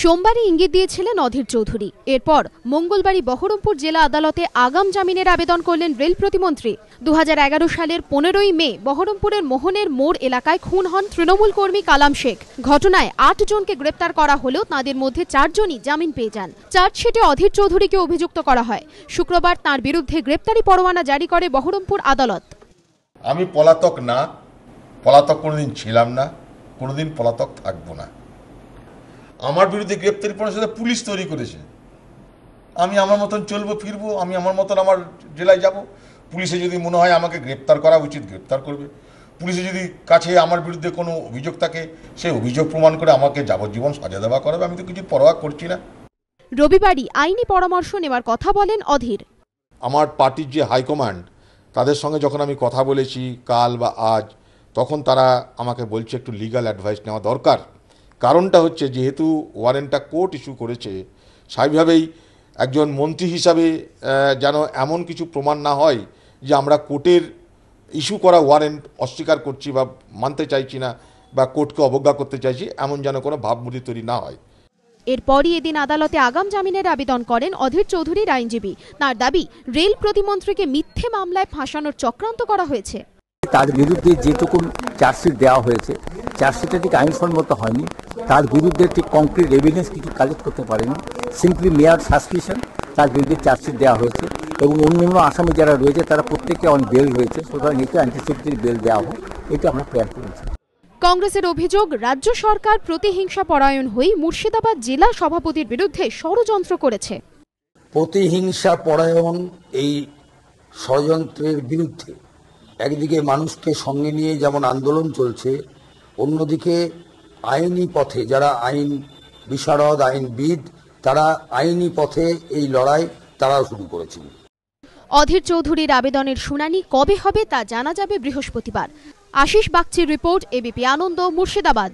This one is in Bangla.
সোমবারই ইঙ্গিত দিয়েছিলেন অধীর চৌধুরী এরপর মঙ্গলবারই বহরমপুর জেলা আদালতে আগাম জামিনের আবেদন করলেন রেল প্রতিমন্ত্রী দু সালের পনেরোই মে বহরমপুরের মোহনের মোড় এলাকায় খুন হন তৃণমূল কর্মী কালাম শেখ ঘটনায় আট জনকে গ্রেপ্তার করা হলেও তাঁদের মধ্যে চারজনই জামিন পেয়ে যান চার্জশিটে অধীর চৌধুরীকে অভিযুক্ত করা হয় শুক্রবার তার বিরুদ্ধে গ্রেপ্তারি পরোয়ানা জারি করে বহরমপুর আদালত আমি পলাতক না পলাতক কোনোদিন ছিলাম না কোনোদিন পলাতক থাকবো না আমার বিরুদ্ধে গ্রেপ্তারি সাথে পুলিশ তৈরি করেছে আমি আমার মতন চলবো ফিরবো আমি আমার মতন আমার জেলায় যাব পুলিশে যদি মনে হয় আমাকে গ্রেপ্তার করা উচিত গ্রেপ্তার করবে পুলিশে যদি কাছে আমার বিরুদ্ধে কোনো অভিযোগ থাকে সেই অভিযোগ প্রমাণ করে আমাকে যাবজ্জীবন সাজা দেওয়া করাবে আমি তো কিছু পরোয়া করছি না রবিবারই আইনি পরামর্শ নেওয়ার কথা বলেন অধীর আমার পার্টির যে হাইকমান্ড তাদের সঙ্গে যখন আমি কথা বলেছি কাল বা আজ তখন তারা আমাকে বলছে একটু লিগাল অ্যাডভাইস নেওয়া দরকার কারণটা হচ্ছে যেহেতু ওয়ারেন্টটা কোর্ট ইস্যু করেছে স্বাভাবিকভাবেই একজন মন্ত্রী হিসাবে যেন এমন কিছু প্রমাণ না হয় যে আমরা কোর্টের ইস্যু করা ওয়ারেন্ট অস্বীকার করছি বা মানতে চাইছি না বা কোর্টকে অবজ্ঞা করতে চাইছি এমন যেন কোনো ভাবমূর্তি তৈরি না হয় এরপরই এদিন আদালতে আগাম জামিনের আবেদন করেন অধীর চৌধুরীর আইনজীবী তার দাবি রেল প্রতিমন্ত্রীকে মিথ্যে মামলায় ফাঁসানোর চক্রান্ত করা হয়েছে তার বিরুদ্ধে যেটুকু চার্জশিট দেওয়া হয়েছে চার্জশিটটা ঠিক আইনসম্মত হয়নি তার বিরুদ্ধে ঠিক কংক্রিট এভিডেন্স কিছু কালেক্ট করতে পারেনি সিম্পলি মেয়ার সাসপিশন তার বিরুদ্ধে চার্জশিট দেওয়া হয়েছে এবং অন্যান্য আসামি যারা রয়েছে তারা প্রত্যেকে অন বেল রয়েছে সুতরাং এটা অ্যান্টিসিপ্টির বেল দেওয়া হোক এটা আমরা প্ল্যান করেছি কংগ্রেসের অভিযোগ রাজ্য সরকার প্রতিহিংসা পরায়ণ হয়ে মুর্শিদাবাদ জেলা সভাপতির বিরুদ্ধে ষড়যন্ত্র করেছে প্রতিহিংসা পরায়ণ এই ষড়যন্ত্রের বিরুদ্ধে একদিকে মানুষকে সঙ্গে নিয়ে যেমন আন্দোলন চলছে অন্যদিকে আইনি পথে যারা আইন বিশারদ আইনবিদ তারা আইনি পথে এই লড়াই তারা শুরু করেছিল অধীর চৌধুরীর আবেদনের শুনানি কবে হবে তা জানা যাবে বৃহস্পতিবার আশিস বাগচির রিপোর্ট এবিপি আনন্দ মুর্শিদাবাদ